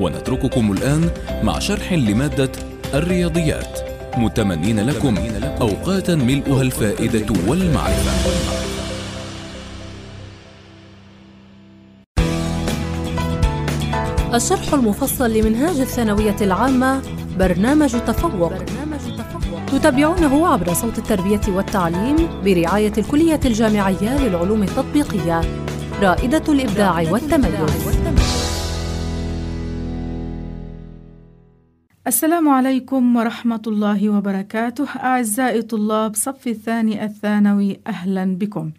ونترككم الآن مع شرح لمادة الرياضيات متمنين لكم أوقاتا ملؤها الفائدة والمعرفة الشرح المفصل لمنهاج الثانوية العامة برنامج تفوق تتابعونه عبر صوت التربية والتعليم برعاية الكلية الجامعية للعلوم التطبيقية رائدة الإبداع والتميز السلام عليكم ورحمة الله وبركاته أعزائي طلاب صف الثاني الثانوي أهلا بكم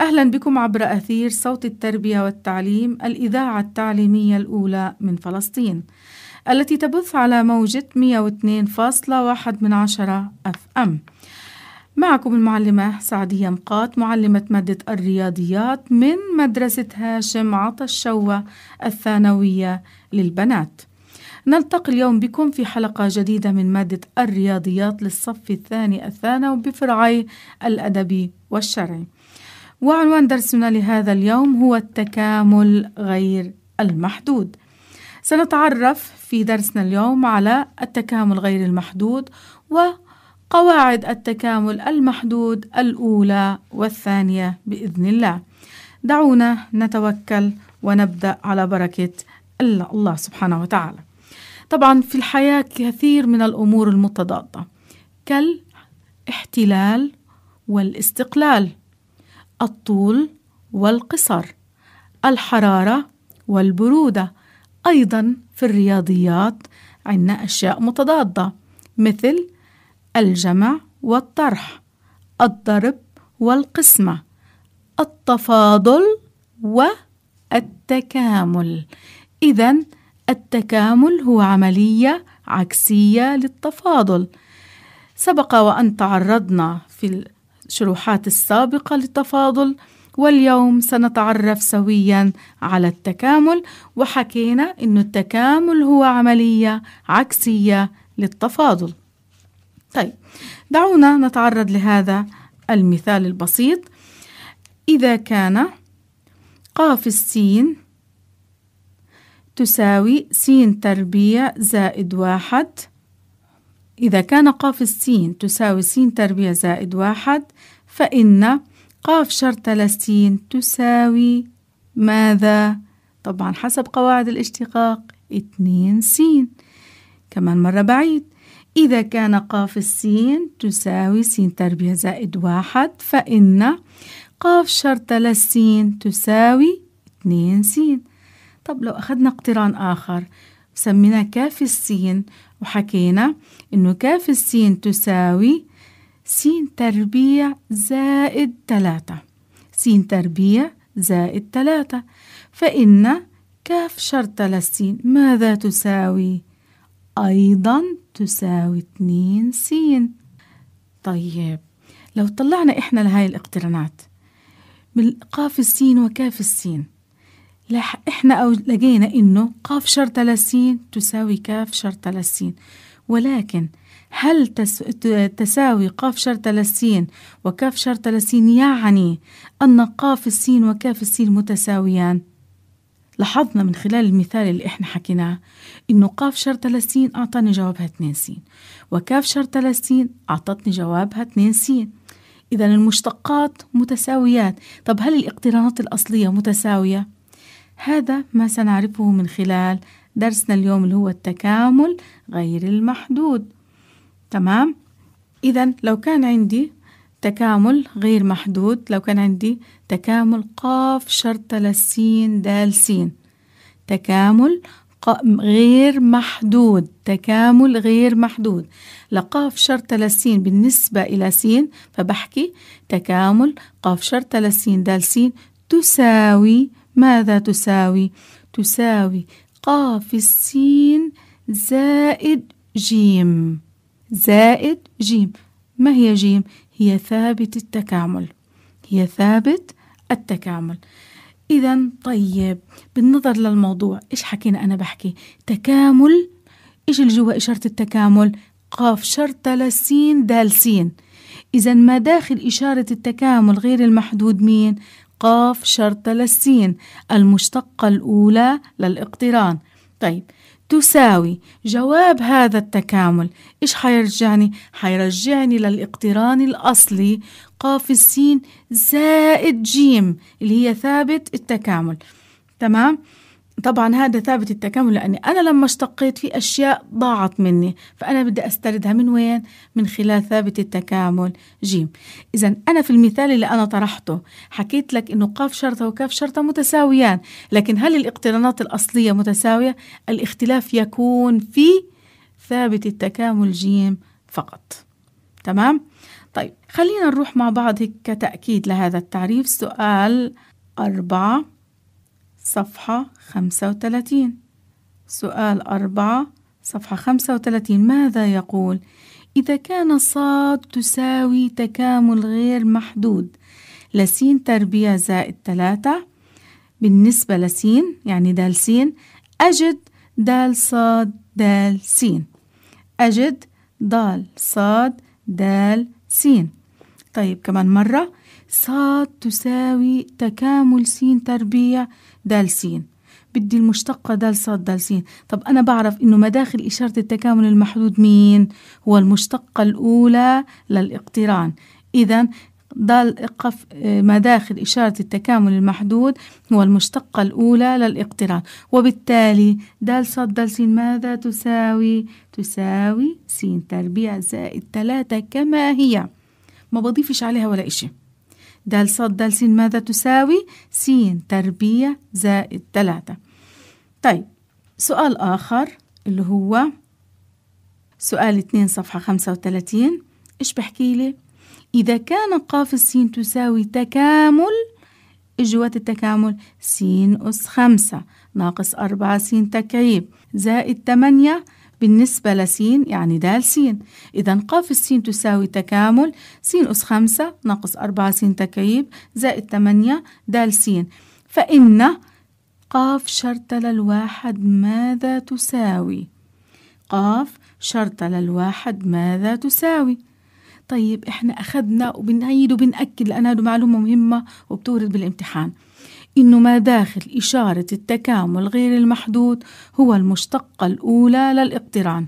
أهلا بكم عبر أثير صوت التربية والتعليم الإذاعة التعليمية الأولى من فلسطين التي تبث على موجة 102.1 من عشرة أف أم معكم المعلمة سعدية مقات معلمة مادة الرياضيات من مدرسة هاشم عطا الشوة الثانوية للبنات نلتقي اليوم بكم في حلقة جديدة من مادة الرياضيات للصف الثاني الثانوي وبفرعي الأدبي والشرعي وعنوان درسنا لهذا اليوم هو التكامل غير المحدود سنتعرف في درسنا اليوم على التكامل غير المحدود وقواعد التكامل المحدود الأولى والثانية بإذن الله دعونا نتوكل ونبدأ على بركة الله سبحانه وتعالى طبعا في الحياة كثير من الأمور المتضادة كالاحتلال والاستقلال الطول والقصر الحرارة والبرودة أيضا في الرياضيات عندنا أشياء متضادة مثل الجمع والطرح الضرب والقسمة التفاضل والتكامل إذا التكامل هو عملية عكسية للتفاضل سبق وأن تعرضنا في الشروحات السابقة للتفاضل واليوم سنتعرف سويا على التكامل وحكينا أن التكامل هو عملية عكسية للتفاضل طيب دعونا نتعرض لهذا المثال البسيط إذا كان قاف السين تساوي س تربيع زائد واحد إذا كان قاف السين تساوي س تربيع زائد واحد فإن قاف شرطلة س تساوي ماذا؟ طبعا حسب قواعد الاشتقاق اتنين سين كمان مرة بعيد إذا كان قاف السين تساوي س تربيع زائد واحد فإن قاف شرطلة السين تساوي اتنين سين طب لو أخذنا اقتران آخر سمينا كاف السين وحكينا إنه كاف السين تساوي سين تربيع زائد ثلاثة سين تربيع زائد ثلاثة فإن كاف شرطة للسين ماذا تساوي؟ أيضا تساوي اتنين سين طيب لو طلعنا إحنا لهاي الاقترانات من قاف السين وكاف السين لح إحنا أو لقينا إنه قاف شر 30 تساوي كاف شر 30 ولكن هل تس... تساوي قاف شر 30 وكاف شر 30 يعني أن قاف السين وكاف السين متساويان؟ لاحظنا من خلال المثال اللي احنا حكيناه انه قاف شر 30 اعطاني جوابها 2 سين وكاف شر 30 اعطتني جوابها 2 سين اذا المشتقات متساويات طب هل الاقترانات الاصليه متساويه هذا ما سنعرفه من خلال درسنا اليوم اللي هو التكامل غير المحدود تمام إذا لو كان عندي تكامل غير محدود لو كان عندي تكامل قاف شرطة لسين دال سين تكامل غير محدود تكامل غير محدود لقاف شرطة لسين بالنسبة إلى سين فبحكي تكامل قاف شرطة لسين دال سين تساوي ماذا تساوي؟ تساوي قاف السين زائد جيم زائد جيم ما هي جيم؟ هي ثابت التكامل هي ثابت التكامل إذا طيب بالنظر للموضوع إيش حكينا أنا بحكي تكامل إيش اللي جوا إشارة التكامل قاف شرطة لسين دال سين إذا ما داخل إشارة التكامل غير المحدود مين قاف شرطة للسين المشتقة الأولى للاقتران طيب تساوي جواب هذا التكامل إيش حيرجعني؟ حيرجعني للاقتران الأصلي قاف السين زائد جيم اللي هي ثابت التكامل تمام؟ طبعا هذا ثابت التكامل لاني انا لما اشتقيت في اشياء ضاعت مني فانا بدي استردها من وين من خلال ثابت التكامل جيم اذا انا في المثال اللي انا طرحته حكيت لك انه قاف شرطه وكاف شرطه متساويان لكن هل الاقترانات الاصليه متساويه الاختلاف يكون في ثابت التكامل جيم فقط تمام طيب خلينا نروح مع بعض هيك كتأكيد لهذا التعريف سؤال أربعة صفحة خمسة وثلاثين سؤال أربعة صفحة خمسة وثلاثين ماذا يقول؟ إذا كان صاد تساوي تكامل غير محدود لسين تربيع زائد ثلاثة بالنسبة لسين يعني دال سين أجد دال صاد دال سين أجد دال صاد دال سين طيب كمان مرة صاد تساوي تكامل سين تربيع دالسين بدي المشتقة دال صاد دال سين طب أنا بعرف إنه مداخل إشارة التكامل المحدود مين هو المشتقة الأولى للاقتران إذا دال قف مداخل إشارة التكامل المحدود هو المشتقة الأولى للاقتران وبالتالي دال صاد دال سين ماذا تساوي؟ تساوي س تربيع زائد ثلاثة كما هي ما بضيفش عليها ولا إشي دال صاد دال سين ماذا تساوي؟ س تربيع زائد ثلاثة طيب سؤال آخر اللي هو سؤال 2 صفحة 35 إيش بحكي لي؟ إذا كان قاف السين تساوي تكامل إجوات التكامل؟ س أس خمسة ناقص أربعة س تكعيب زائد تمانية بالنسبة لسين يعني د س إذا قاف السين تساوي تكامل س أس خمسة ناقص أربعة س تكعيب زائد تمانية د س فإن قاف شرطة للواحد ماذا تساوي؟ قاف شرطة للواحد ماذا تساوي؟ طيب إحنا أخذنا وبنعيد وبنأكد لأن هذه معلومة مهمة وبتورد بالامتحان إن ما داخل إشارة التكامل غير المحدود هو المشتقة الأولى للاقتران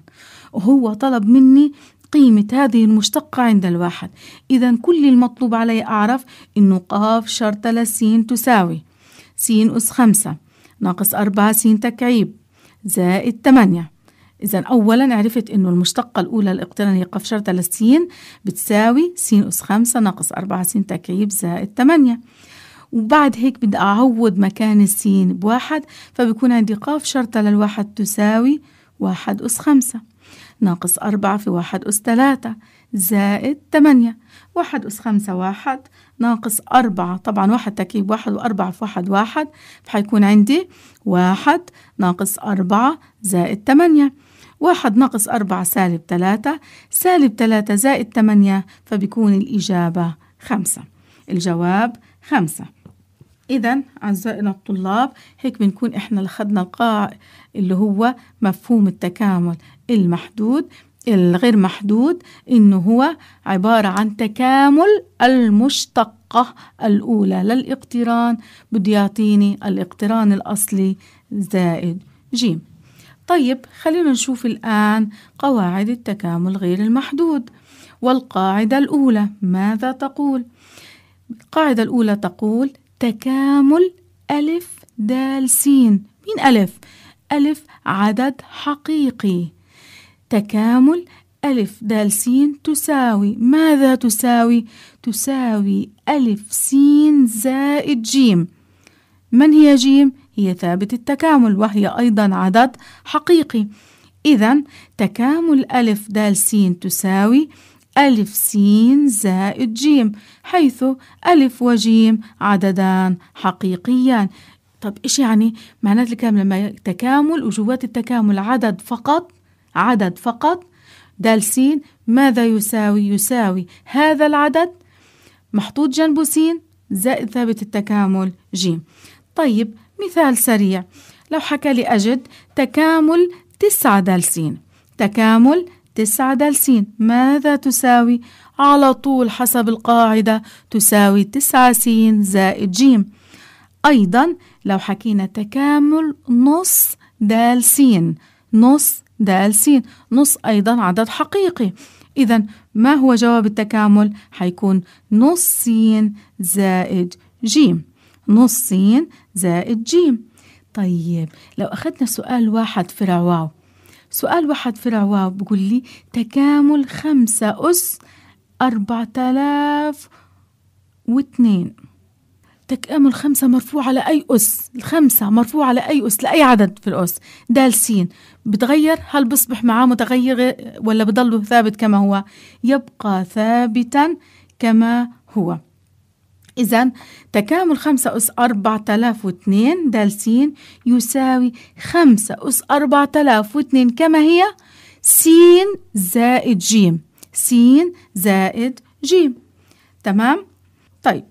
وهو طلب مني قيمة هذه المشتقة عند الواحد إذا كل المطلوب علي أعرف إنه قاف شرطة لسين تساوي س أس خمسة ناقص أربعة س تكعيب زائد ثمانية إذا أولا عرفت إنه المشتقة الأولى للاقتران هي قاف شرطة لسين بتساوي س أس خمسة ناقص أربعة س تكعيب زائد ثمانية وبعد هيك بدي أعوض مكان السين بواحد فبكون عندي قاف شرطة للواحد تساوي واحد أس خمسة ناقص أربعة في واحد أس ثلاثة زائد تمانية واحد أس خمسة واحد ناقص أربعة طبعا واحد تركيب واحد وأربعة في واحد واحد فحيكون عندي واحد ناقص أربعة زائد تمانية واحد ناقص أربعة سالب ثلاثة سالب ثلاثة زائد تمانية فبيكون الإجابة خمسة الجواب خمسة إذا أعزائنا الطلاب هيك بنكون إحنا اللي القاع اللي هو مفهوم التكامل المحدود الغير محدود إنه هو عبارة عن تكامل المشتقة الأولى للاقتران بده يعطيني الاقتران الأصلي زائد جيم طيب خلينا نشوف الآن قواعد التكامل غير المحدود والقاعدة الأولى ماذا تقول؟ القاعدة الأولى تقول تكامل ألف دال سين مين ألف؟ ألف عدد حقيقي تكامل ألف دال سين تساوي ماذا تساوي؟ تساوي ألف سين زائد جيم من هي جيم؟ هي ثابت التكامل وهي أيضا عدد حقيقي إذا تكامل ألف دال سين تساوي ألف سين زائد جيم حيث ألف وجيم عددان حقيقيان طب إيش يعني معنات الكامل لما تكامل وجوات التكامل عدد فقط عدد فقط دال سين ماذا يساوي يساوي هذا العدد محطوط جنبه سين زائد ثابت التكامل جيم طيب مثال سريع لو حكى لي أجد تكامل تسعة دال سين تكامل تسعة دالسين ماذا تساوي؟ على طول حسب القاعدة تساوي تسعة سين زائد جيم أيضا لو حكينا تكامل نص دال سين نص دال سين نص أيضا عدد حقيقي إذا ما هو جواب التكامل؟ حيكون نص سين زائد جيم نص سين زائد جيم طيب لو أخذنا سؤال واحد فرع واو سؤال واحد في العواب بقول لي تكامل خمسة أس أربعة آلاف واثنين تكامل خمسة مرفوع على أي أس الخمسة مرفوع على أي أس لأي عدد في الأس دال سين بتغير هل بصبح معاه متغير ولا بضله ثابت كما هو يبقى ثابتا كما هو إذا تكامل 5 أس 4002 د س يساوي 5 أس 4002 كما هي س زائد ج س زائد ج تمام؟ طيب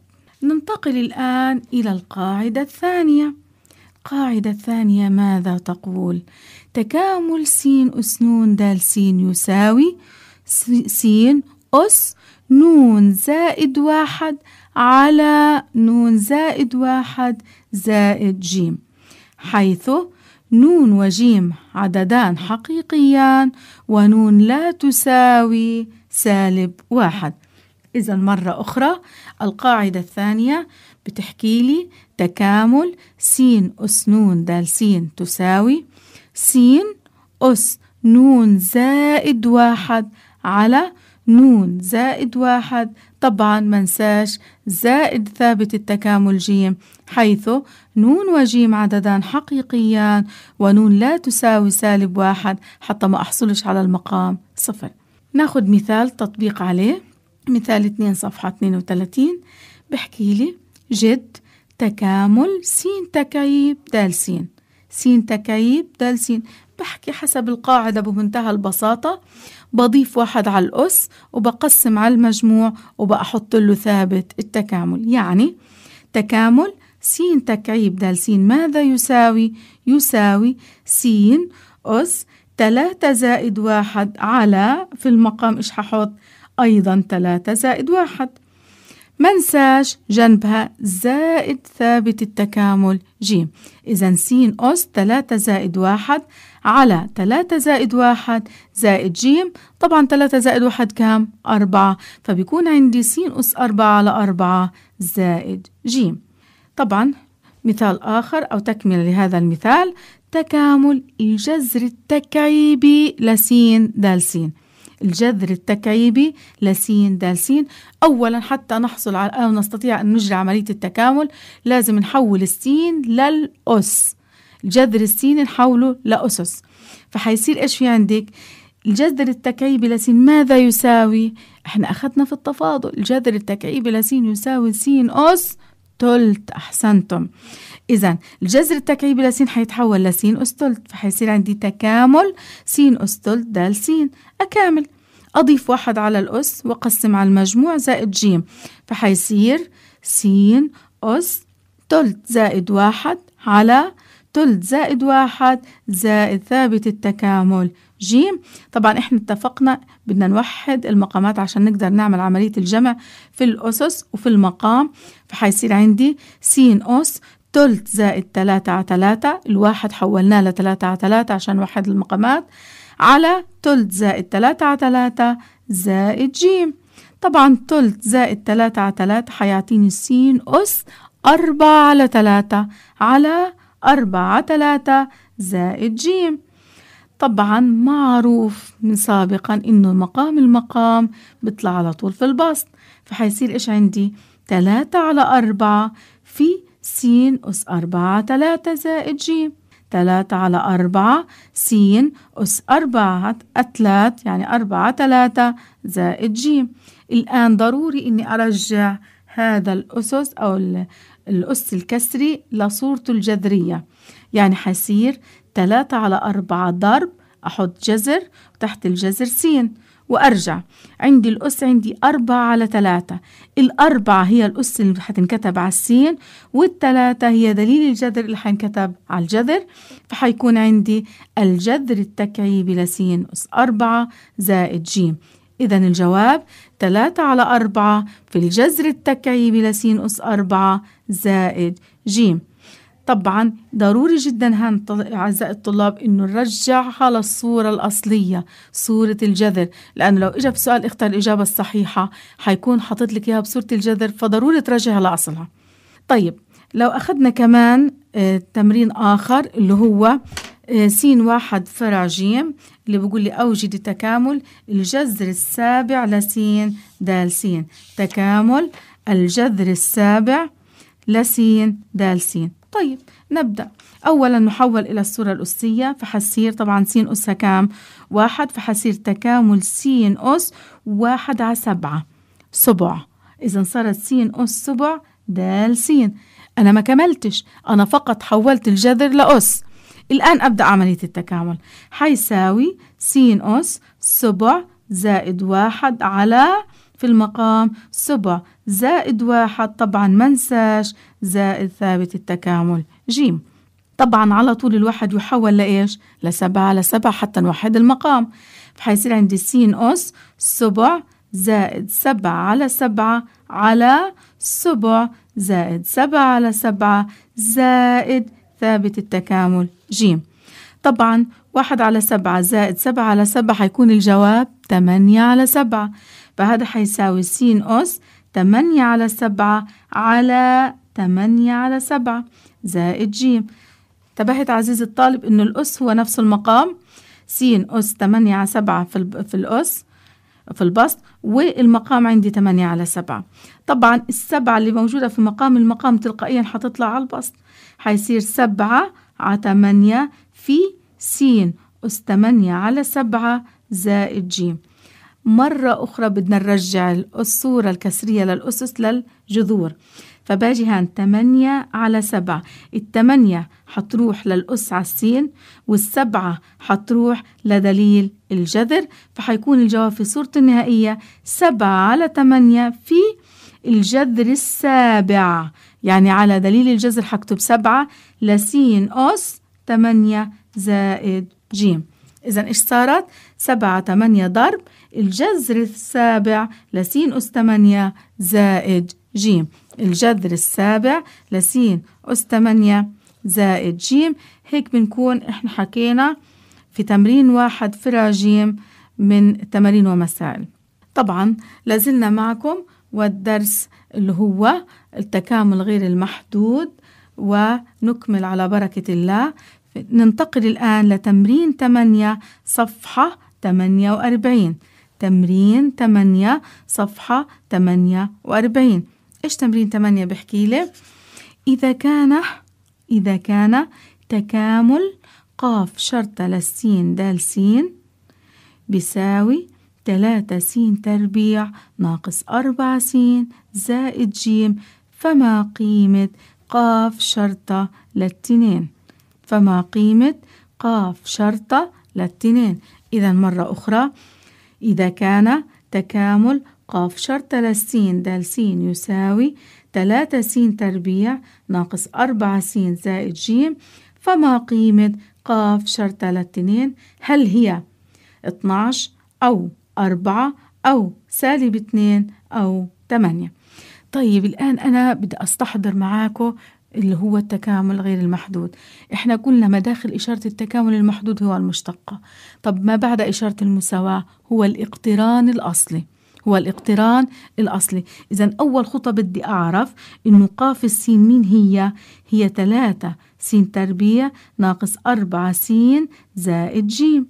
ننتقل الآن إلى القاعدة الثانية القاعدة الثانية ماذا تقول؟ تكامل س أس ن د س يساوي س أس نون زائد واحد على نون زائد واحد زائد جيم حيث نون وجيم عددان حقيقيان ونون لا تساوي سالب واحد إذا مرة أخرى القاعدة الثانية بتحكي لي تكامل س أس نون د س تساوي س أس نون زائد واحد على نون زائد واحد طبعا منساش زائد ثابت التكامل جيم حيث نون وجيم عددان حقيقيان ونون لا تساوي سالب واحد حتى ما أحصلش على المقام صفر ناخد مثال تطبيق عليه مثال 2 صفحة 32 بحكي لي جد تكامل سين تكعيب دال سين سين تكعيب دال سين بحكي حسب القاعدة بمنتهى البساطة بضيف واحد على الأس وبقسم على المجموع وبحط له ثابت التكامل يعني تكامل س تكعيب د س ماذا يساوي؟ يساوي س أس تلاتة زائد واحد على في المقام إيش هحط؟ أيضا تلاتة زائد واحد منساش جنبها زائد ثابت التكامل ج إذا س أس 3 زائد 1 على 3 زائد 1 زائد ج طبعا 3 زائد 1 كام؟ 4 فبيكون عندي س أس 4 على 4 زائد ج طبعا مثال آخر أو تكملة لهذا المثال تكامل الجذر التكعيبي لسين د س الجذر التكعيبي لسين د سين أولا حتى نحصل على أو نستطيع أن نجري عملية التكامل لازم نحول السين للأس الجذر السين نحوله لأسس فحيصير إيش في عندك الجذر التكعيبي لسين ماذا يساوي؟ احنا أخذنا في التفاضل الجذر التكعيبي لسين يساوي سين أس تلت أحسنتم إذا الجذر التكعيبي لسين حيتحول لسين أس تلت فحيصير عندي تكامل سين أس تلت دال سين أكامل أضيف واحد على الأس وأقسم على المجموع زائد جيم فحيصير سين أس تلت زائد واحد على تلت زائد واحد زائد ثابت التكامل ج طبعا احنا اتفقنا بدنا نوحد المقامات عشان نقدر نعمل عملية الجمع في الأسس وفي المقام فحيصير عندي س أس تلت زائد تلاتة على تلاتة الواحد حولناه لتلاتة على تلاتة عشان نوحد المقامات على تلت زائد تلاتة على تلاتة زائد ج طبعا تلت زائد تلاتة على تلاتة حيعطيني س أس أربعة على تلاتة على أربعة على تلاتة زائد جيم طبعا معروف من سابقا انه مقام المقام بيطلع على طول في البسط فحيصير ايش عندي تلاتة على أربعة في س أس أربعة تلاتة زائد ج تلاتة على أربعة س أس أربعة أتلات يعني أربعة تلاتة زائد ج الآن ضروري إني أرجع هذا الأسس أو الأس الكسري لصورته الجذرية يعني حيصير 3 على 4 ضرب أحط جذر وتحت الجذر س وأرجع عندي الأس عندي أربعة على تلاتة الأربعة هي الأس اللي حتنكتب على السين والتلاتة هي دليل الجذر اللي حنكتب على الجذر فحيكون عندي الجذر التكعيبي لسين أس أربعة زائد جيم إذا الجواب تلاتة على أربعة في الجذر التكعيبي لسين أس أربعة زائد جيم طبعا ضروري جدا هان أعزائي الطلاب إنه نرجعها للصورة الأصلية صورة الجذر لأنه لو إجا بسؤال اختار الإجابة الصحيحة حيكون حاطط لك إياها بصورة الجذر فضروري ترجعها لأصلها طيب لو أخذنا كمان آه تمرين آخر اللي هو آه س واحد فرع ج اللي بيقول لي أوجد تكامل الجذر السابع لس د س تكامل الجذر السابع لس د س طيب نبدأ أولا نحول إلى الصورة الأسية فحصير طبعا س أسها كام واحد فحصير تكامل س أس واحد على سبعة سبع إذا صارت س أس سبع دال س أنا ما كملتش أنا فقط حولت الجذر لأس الآن أبدأ عملية التكامل حيساوي س أس سبع زائد واحد على في المقام سبع زائد واحد طبعا منساش زائد ثابت التكامل جيم طبعا على طول الواحد يحول لإيش؟ لسبعة لسبعة حتى نوحد المقام فحيصير عندي سين أس سبع زائد سبعة على سبعة على سبع زائد سبعة على سبعة زائد ثابت التكامل جيم طبعا واحد على سبعة زائد سبعة على سبعة حيكون الجواب تمانية على سبعة فهذا حيساوي سين أس 8 على 7 على 8 على 7 زائد ج انتبهت عزيز الطالب إنه الأس هو نفس المقام س أس 8 على 7 في, في الأس في البسط والمقام عندي 8 على 7 طبعا السبعة اللي موجودة في مقام المقام تلقائيا حتطلع على البسط حيصير 7 على 8 في س أس 8 على 7 زائد ج مرة أخرى بدنا نرجع الصورة الكسرية للأسس للجذور فباجي هان 8 على 7 ال 8 حتروح للأس على السين وال 7 حتروح لدليل الجذر فحيكون الجواب في صورته النهائية 7 على 8 في الجذر السابع يعني على دليل الجذر حكتب 7 لسين أس 8 زائد جيم إذا إيش صارت؟ 7 8 ضرب الجذر السابع لسين أس 8 زائد ج الجذر السابع لسين أس 8 زائد ج هيك بنكون إحنا حكينا في تمرين واحد فراجيم من تمارين ومسائل طبعا لازلنا معكم والدرس اللي هو التكامل غير المحدود ونكمل على بركة الله ننتقل الآن لتمرين 8 صفحة 48 تمرين 8 صفحة 48 إيش تمرين 8 بحكي لي إذا كان إذا كان تكامل قاف شرطة للسين دال سين بيساوي تلاتة سين تربيع ناقص أربعة سين زائد جيم فما قيمة قاف شرطة للتنين فما قيمة قاف شرطة للتنين إذا مرة أخرى إذا كان تكامل قاف شر سين دال سين يساوي تلاتة سين تربيع ناقص أربعة سين زائد جيم فما قيمة قاف شر تلاتينين هل هي 12 أو أربعة أو سالب اتنين أو تمانية طيب الآن أنا بدي أستحضر معاكم اللي هو التكامل غير المحدود احنا قلنا مداخل إشارة التكامل المحدود هو المشتقة طب ما بعد إشارة المساواة هو الاقتران الأصلي هو الاقتران الأصلي إذا أول خطوة بدي أعرف إنه قاف السين مين هي هي ثلاثة سين تربية ناقص أربعة سين زائد جيم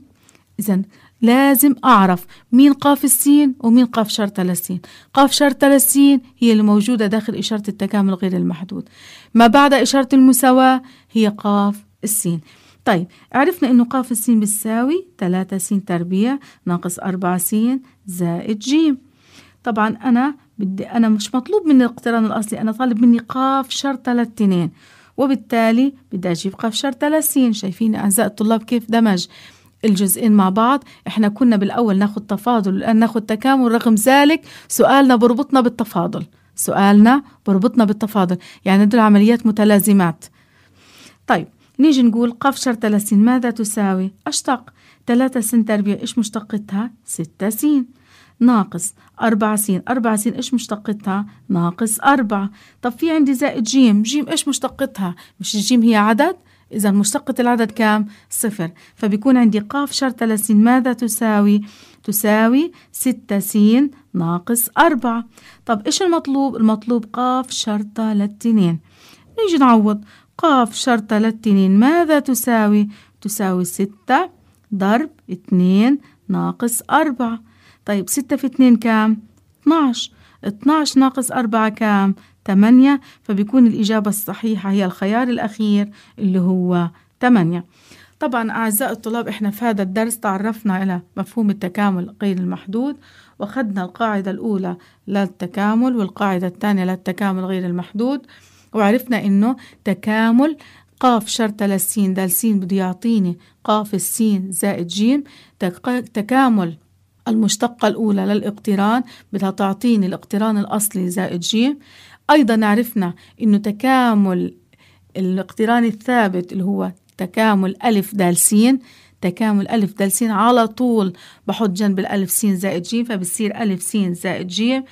إذا لازم أعرف مين قاف السين ومين قاف شرطة للسين قاف شرطة للسين هي الموجودة داخل إشارة التكامل غير المحدود ما بعد إشارة المساواة هي قاف السين طيب عرفنا إنه قاف السين بتساوي 3 س تربيع ناقص 4 س زائد جيم طبعا أنا بدي أنا مش مطلوب مني الاقتران الأصلي أنا طالب مني قاف شرطة للتنين وبالتالي بدي أجيب قاف شرطة للسين شايفين أعزائي الطلاب كيف دمج الجزئين مع بعض احنا كنا بالأول ناخذ تفاضل الان ناخذ تكامل رغم ذلك سؤالنا بربطنا بالتفاضل سؤالنا بربطنا بالتفاضل يعني دول عمليات متلازمات طيب نيجي نقول قف شر 30 ماذا تساوي أشتق 3 سين تربيع إيش مشتقتها 6 سين ناقص 4 س 4 س ايش مشتقتها ناقص 4 طب في عندي زائد جيم جيم ايش مشتقتها مش الجيم هي عدد إذا مشتقة العدد كام؟ صفر فبيكون عندي قاف شرطة لسين ماذا تساوي؟ تساوي ستة سين ناقص أربعة طب إيش المطلوب؟ المطلوب قاف شرطة للتنين نيجي نعوض قاف شرطة للتنين ماذا تساوي؟ تساوي ستة ضرب اتنين ناقص أربعة طيب ستة في اتنين كام؟ 12 12 ناقص أربعة كام؟ 8 فبيكون الإجابة الصحيحة هي الخيار الأخير اللي هو 8 طبعا أعزائي الطلاب إحنا في هذا الدرس تعرفنا إلى مفهوم التكامل غير المحدود وأخذنا القاعدة الأولى للتكامل والقاعدة الثانية للتكامل غير المحدود وعرفنا إنه تكامل قاف شرطة للسين دال سين بده يعطيني قاف السين زائد جيم تكامل المشتقة الأولى للاقتران بدها تعطيني الاقتران الأصلي زائد جيم أيضا عرفنا أنه تكامل الاقتران الثابت اللي هو تكامل ألف دال سين تكامل ألف دال سين على طول بحط جنب الألف سين زائد جيم فبصير ألف سين زائد جيم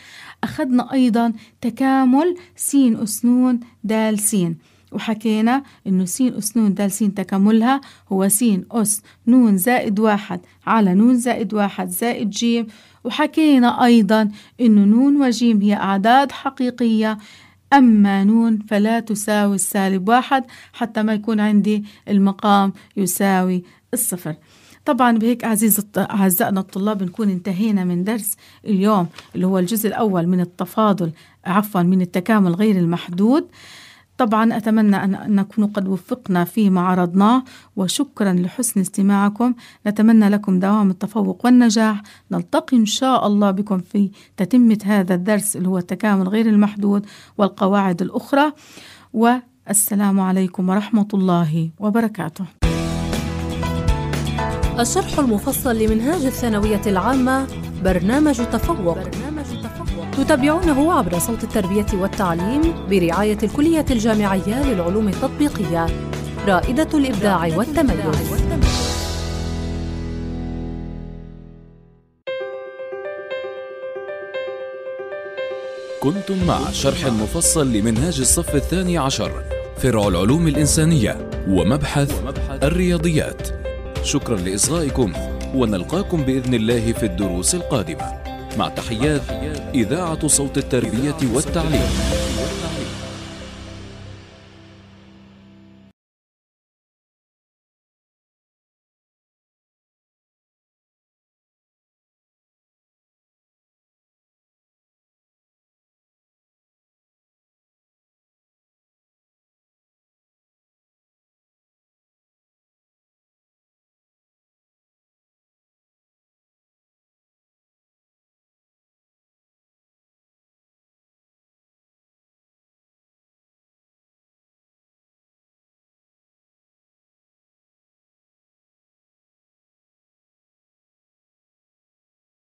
أخذنا أيضا تكامل سين أس نون دال سين وحكينا إنه سين أس نون دال سين تكاملها هو سين أس نون زائد واحد على نون زائد واحد زائد جيم وحكينا أيضا أن نون وجيم هي أعداد حقيقية أما نون فلا تساوي السالب واحد حتى ما يكون عندي المقام يساوي الصفر طبعا بهيك عزيز أعزائنا الطلاب نكون انتهينا من درس اليوم اللي هو الجزء الأول من التفاضل عفوا من التكامل غير المحدود طبعا أتمنى أن نكون قد وفقنا فيما عرضناه وشكرا لحسن استماعكم نتمنى لكم دوام التفوق والنجاح نلتقي إن شاء الله بكم في تتمة هذا الدرس اللي هو التكامل غير المحدود والقواعد الأخرى والسلام عليكم ورحمة الله وبركاته الشرح المفصل لمنهاج الثانوية العامة برنامج تفوق, برنامج تتابعونه عبر صوت التربية والتعليم برعاية الكلية الجامعية للعلوم التطبيقية رائدة الإبداع والتميز كنتم مع شرح مفصل لمنهاج الصف الثاني عشر فرع العلوم الإنسانية ومبحث الرياضيات شكرا لإصغائكم ونلقاكم بإذن الله في الدروس القادمة مع تحيات إذاعة صوت التربية والتعليم